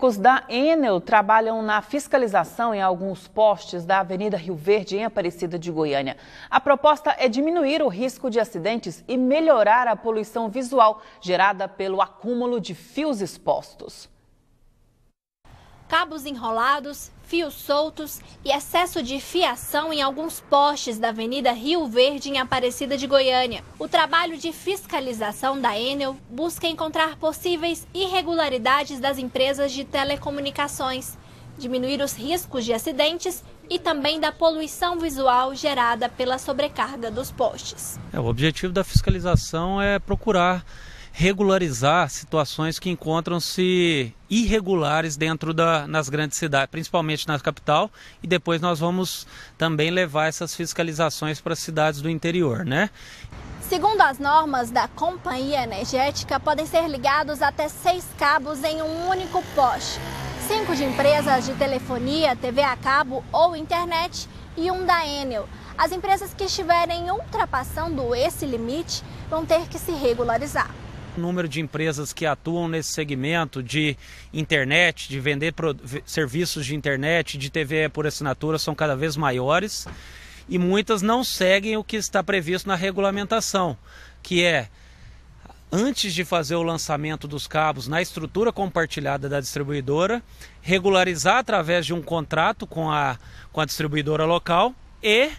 Técnicos da Enel trabalham na fiscalização em alguns postes da Avenida Rio Verde, em Aparecida de Goiânia. A proposta é diminuir o risco de acidentes e melhorar a poluição visual gerada pelo acúmulo de fios expostos cabos enrolados, fios soltos e excesso de fiação em alguns postes da Avenida Rio Verde, em Aparecida de Goiânia. O trabalho de fiscalização da Enel busca encontrar possíveis irregularidades das empresas de telecomunicações, diminuir os riscos de acidentes e também da poluição visual gerada pela sobrecarga dos postes. É, o objetivo da fiscalização é procurar regularizar situações que encontram-se irregulares dentro da, nas grandes cidades, principalmente na capital, e depois nós vamos também levar essas fiscalizações para as cidades do interior, né? Segundo as normas da companhia energética, podem ser ligados até seis cabos em um único poste. Cinco de empresas de telefonia, TV a cabo ou internet e um da Enel. As empresas que estiverem ultrapassando esse limite vão ter que se regularizar. O número de empresas que atuam nesse segmento de internet, de vender serviços de internet, de TV por assinatura são cada vez maiores e muitas não seguem o que está previsto na regulamentação, que é antes de fazer o lançamento dos cabos na estrutura compartilhada da distribuidora, regularizar através de um contrato com a, com a distribuidora local e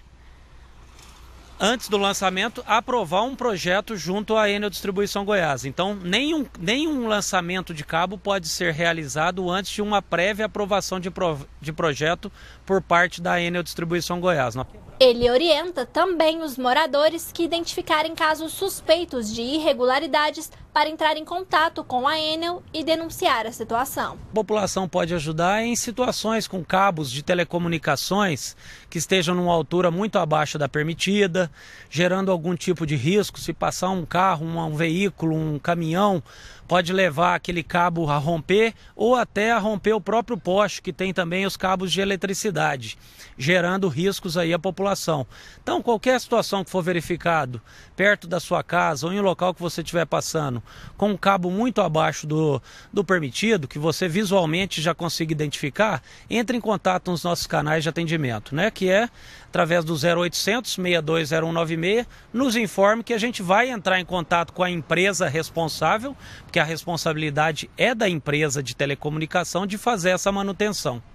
antes do lançamento, aprovar um projeto junto à Enel Distribuição Goiás. Então, nenhum, nenhum lançamento de cabo pode ser realizado antes de uma prévia aprovação de, pro, de projeto por parte da Enel Distribuição Goiás. Ele orienta também os moradores que identificarem casos suspeitos de irregularidades para entrar em contato com a Enel e denunciar a situação. A população pode ajudar em situações com cabos de telecomunicações que estejam numa altura muito abaixo da permitida, gerando algum tipo de risco. Se passar um carro, um, um veículo, um caminhão, pode levar aquele cabo a romper ou até a romper o próprio poste, que tem também os cabos de eletricidade, gerando riscos aí à população. Então, qualquer situação que for verificado perto da sua casa ou em um local que você estiver passando com um cabo muito abaixo do, do permitido, que você visualmente já consiga identificar, entre em contato nos nossos canais de atendimento, né? Que é através do 0800 620 0196, nos informe que a gente vai entrar em contato com a empresa responsável, porque a responsabilidade é da empresa de telecomunicação de fazer essa manutenção.